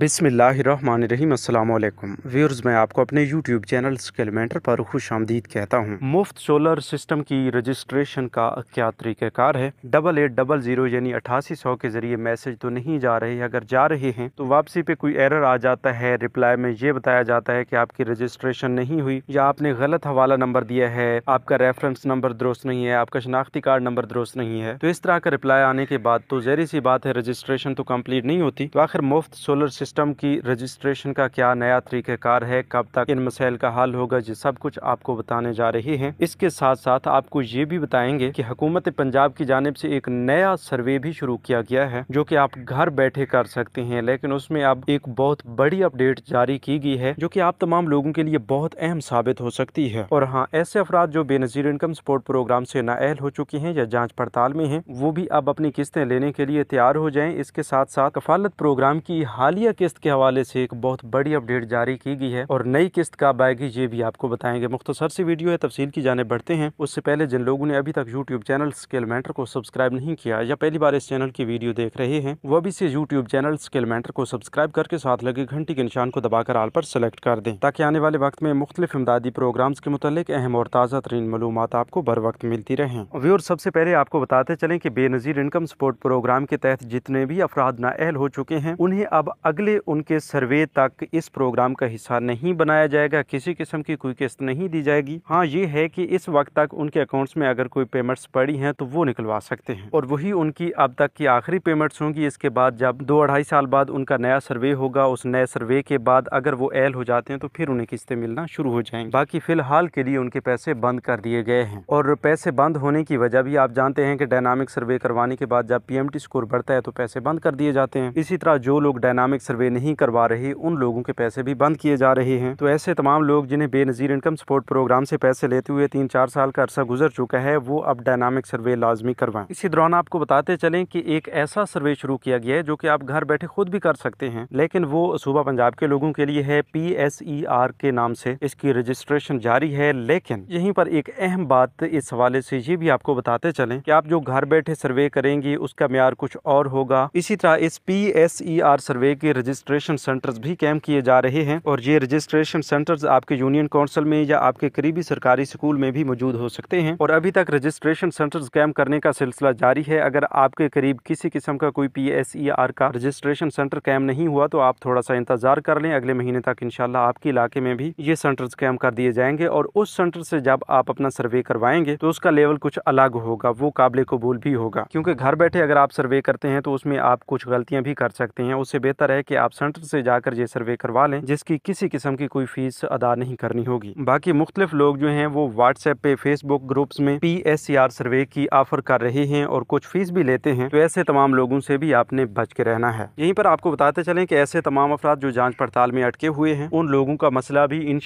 बिसमीम अल्लाम व्यूर्स मैं आपको अपने यूट्यूब चैनल स्केलमेंटर पर खुश आमदीद कहता हूँ मुफ्त सोलर सिस्टम की रजिस्ट्रेशन का क्या तरीक़ाकार है डबल एट डबल ज़ीरो यानी अठासी सौ के ज़रिए मैसेज तो नहीं जा रहे अगर जा रहे हैं तो वापसी पे कोई एरर आ जाता है रिप्लाई में ये बताया जाता है कि आपकी रजिस्ट्रेशन नहीं हुई या आपने गलत हवाला नंबर दिया है आपका रेफरेंस नंबर दुरुस्त नहीं है आपका शनाख्ती कार्ड नंबर दुरुस्त नहीं है तो इस तरह का रिप्लाई आने के बाद तो जहरी सी बात है रजिस्ट्रेशन तो कम्प्लीट नहीं होती तो आखिर मुफ्त सोलर सिस्टम की रजिस्ट्रेशन का क्या नया तरीकेकार है कब तक इन मसाइल का हल होगा ये सब कुछ आपको बताने जा रहे हैं इसके साथ साथ आपको ये भी बताएंगे कि हुकूमत पंजाब की जानब से एक नया सर्वे भी शुरू किया गया है जो कि आप घर बैठे कर सकते हैं लेकिन उसमें अब एक बहुत बड़ी अपडेट जारी की गई है जो कि आप तमाम लोगों के लिए बहुत अहम साबित हो सकती है और हाँ ऐसे अफराद जो बेनजीर इनकम सपोर्ट प्रोग्राम से अहल हो चुके हैं या जाँच पड़ताल में है वो भी अब अपनी किस्तें लेने के लिए तैयार हो जाए इसके साथ साथ कफालत प्रोग्राम की हालिया हालिया किस्त के हवाले से एक बहुत बड़ी अपडेट जारी की गई है और नई किस्त कब आएगी ये भी आपको बताएंगे मुख्तसर से वीडियो है तफसील की जाने बढ़ते हैं उससे पहले जिन लोगों ने अभी तक यूट्यूब चैनल स्केल मैंटर को सब्सक्राइब नहीं किया या पहली बार इस चैनल की वीडियो देख रहे हैं वो अभी से यूट्यूब चैनल स्केल मैंटर को सब्सक्राइब करके साथ लगे घंटी के निशान को दबाकर आल पर सेलेक्ट कर दें ताकि आने वाले वक्त में मुख्तलिफ इमदादी प्रोग्राम्स के मुतालिक अहम और ताज़ा तरीन मालूम आपको बर वक्त मिलती रहे व्यूर सबसे पहले आपको बताते चलें कि बेनज़ीर इनकम सपोर्ट प्रोग्राम के तहत जितने भी अफराद अहल हो चुके हैं उन्हें अब अगले उनके सर्वे तक इस प्रोग्राम का हिस्सा नहीं बनाया जाएगा किसी किस्म की कोई किस्त नहीं दी जाएगी हाँ ये है कि इस वक्त तक उनके अकाउंट्स में अगर कोई पेमेंट्स पड़ी हैं तो वो निकलवा सकते हैं और वही उनकी अब तक की आखिरी पेमेंट्स होंगी इसके बाद जब दो अढ़ाई साल बाद उनका नया सर्वे होगा उस नए सर्वे के बाद अगर वो एल हो जाते हैं तो फिर उन्हें किस्तें मिलना शुरू हो जाएंगे बाकी फिलहाल के लिए उनके पैसे बंद कर दिए गए हैं और पैसे बंद होने की वजह भी आप जानते हैं कि डायनामिक सर्वे करवाने के बाद जब पीएमटी स्कोर बढ़ता है तो पैसे बंद कर दिए जाते हैं इसी तरह जो लोग डायनामिक ट्रैफिक सर्वे नहीं करवा रहे उन लोगों के पैसे भी बंद किए जा रहे हैं तो ऐसे तमाम लोग जिन्हें बेनज़ीर इनकम सपोर्ट प्रोग्राम से पैसे लेते हुए तीन चार साल का अरसा गुजर चुका है वो अब डायनामिक सर्वे लाजमी करवाएं इसी दौरान आपको बताते चले की एक ऐसा सर्वे शुरू किया गया है जो की आप घर बैठे खुद भी कर सकते हैं लेकिन वो सूबा पंजाब के लोगों के लिए है पी एस ई आर के नाम से इसकी रजिस्ट्रेशन जारी है लेकिन यहीं पर एक अहम बात इस हवाले से ये भी आपको बताते चलें कि आप जो घर बैठे सर्वे करेंगी उसका म्यार कुछ और होगा इसी तरह इस P S E R survey के रजिस्ट्रेशन सेंटर्स भी कैम्प किए जा रहे हैं और ये रजिस्ट्रेशन सेंटर्स आपके यूनियन काउंसिल में या आपके करीबी सरकारी स्कूल में भी मौजूद हो सकते हैं और अभी तक रजिस्ट्रेशन सेंटर्स कैम्प करने का सिलसिला जारी है अगर आपके करीब किसी किस्म का कोई पी एस ई आर का रजिस्ट्रेशन सेंटर कैम्प नहीं हुआ तो आप थोड़ा सा इंतजार कर लें अगले महीने तक इनशाला आपके इलाके में भी ये सेंटर्स कैम्प कर दिए जाएंगे और उस सेंटर से जब आप अपना सर्वे करवाएंगे तो उसका लेवल कुछ अलग होगा वो काबिल कबूल भी होगा क्योंकि घर बैठे अगर आप सर्वे करते हैं तो उसमें आप कुछ गलतियां भी कर सकते हैं उससे बेहतर है है कि आप सेंटर से जाकर ये सर्वे करवा लें जिसकी किसी किस्म की कोई फीस अदा नहीं करनी होगी बाकी मुख्तलिफ लोग जो हैं वो व्हाट्सएप पे फेसबुक ग्रुप्स में P S C R survey की ऑफर कर रहे हैं और कुछ फीस भी लेते हैं तो ऐसे तमाम लोगों से भी आपने बच के रहना है यहीं पर आपको बताते चले की ऐसे तमाम अफराद जो जाँच पड़ताल में अटके हुए हैं उन लोगों का मसला भी इन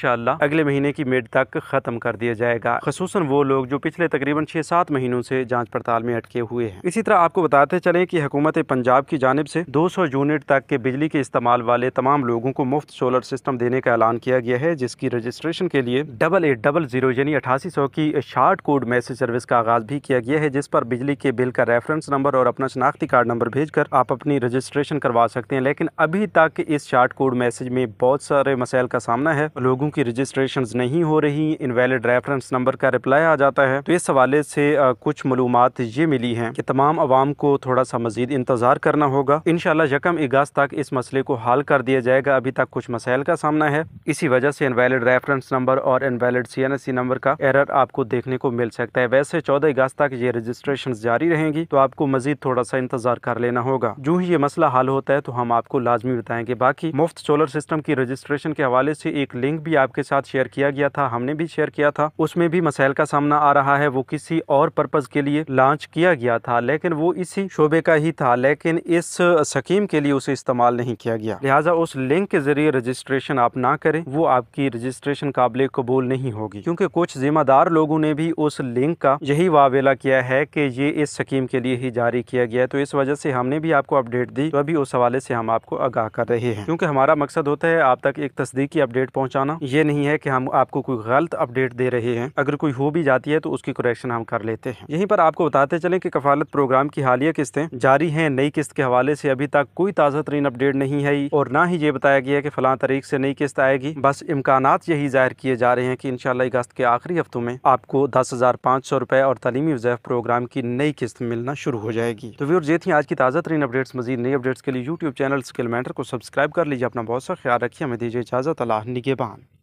अगले महीने की मेड तक खत्म कर दिया जाएगा खसूस वो लोग जो पिछले तकरीबन छह सात महीनों से जाँच पड़ताल में अटके हुए हैं इसी तरह आपको बताते चले की हुकूमत पंजाब की जानब से दो सौ यूनिट तक के बिजली बिजली के इस्तेमाल वाले तमाम लोगों को मुफ्त सोलर सिस्टम देने का ऐलान किया गया है जिसकी रजिस्ट्रेशन के लिए डबल एट डबल जीरो यानी अठासी सौ की शार्ट कोड मैसेज सर्विस का आगाज भी किया गया है जिस पर बिजली के बिल का रेफरेंस नंबर और अपना शनाख्ती कार्ड नंबर भेजकर आप अपनी रजिस्ट्रेशन करवा सकते हैं लेकिन अभी तक इस शार्ट कोड मैसेज में बहुत सारे मसाइल का सामना है लोगों की रजिस्ट्रेशन नहीं हो रही इनवैलिड रेफरेंस नंबर का रिप्लाई आ जाता है तो इस हवाले से कुछ मलूम ये मिली है की तमाम आवाम को थोड़ा सा मजीद इंतजार करना होगा इन यकम अगस्त तक इस मसले को हल कर दिया जाएगा अभी तक कुछ मसाइल का सामना है इसी वजह से इनवैलिड रेफरेंस नंबर और इनवैलिड सी नंबर का एरर आपको देखने को मिल सकता है वैसे चौदह अगस्त तक ये रजिस्ट्रेशन जारी रहेंगी तो आपको मजीद थोड़ा सा इंतजार कर लेना होगा जो ही ये मसला हल होता है तो हम आपको लाजमी बताएंगे बाकी मुफ्त सोलर सिस्टम की रजिस्ट्रेशन के हवाले से एक लिंक भी आपके साथ शेयर किया गया था हमने भी शेयर किया था उसमें भी मसाइल का सामना आ रहा है वो किसी और पर्पज के लिए लॉन्च किया गया था लेकिन वो इसी शोबे का ही था लेकिन इस स्कीम के लिए उसे इस्तेमाल नहीं नहीं किया गया लिहाजा उस लिंक के जरिए रजिस्ट्रेशन आप ना करें वो आपकी रजिस्ट्रेशन काबिल कबूल नहीं होगी क्योंकि कुछ जिम्मेदार लोगों ने भी उस लिंक का यही वावेला किया है कि ये इस स्कीम के लिए ही जारी किया गया है तो इस वजह से हमने भी आपको अपडेट दी तो अभी उस हवाले से हम आपको आगाह कर रहे हैं क्योंकि हमारा मकसद होता है आप तक एक तस्दीकी अपडेट पहुँचाना ये नहीं है कि हम आपको कोई गलत अपडेट दे रहे हैं अगर कोई हो भी जाती है तो उसकी करेक्शन हम कर लेते हैं यहीं पर आपको बताते चले की कफालत प्रोग्राम की हालिया किस्तें जारी है नई किस्त के हवाले से अभी तक कोई ताज़ा तरीन अपडेट अपडेट नहीं है और ना ही ये बताया गया कि फलां तारीख से नई किस्त आएगी बस इम्कान यही जाहिर किए जा रहे हैं कि इनशाला अगस्त के आखिरी हफ्तों में आपको दस हज़ार पाँच सौ रुपए और तलीमी वजैफ प्रोग्राम की नई किस्त मिलना शुरू हो जाएगी तो व्यवर ये थी आज की ताज़ा तरीन अपडेट्स मजीद नई अपडेट्स के लिए यूट्यूब चैनल स्किल मैटर को सब्सक्राइब कर लीजिए अपना बहुत सा ख्याल रखिए हमें दीजिए इजाज़त अला निगेबान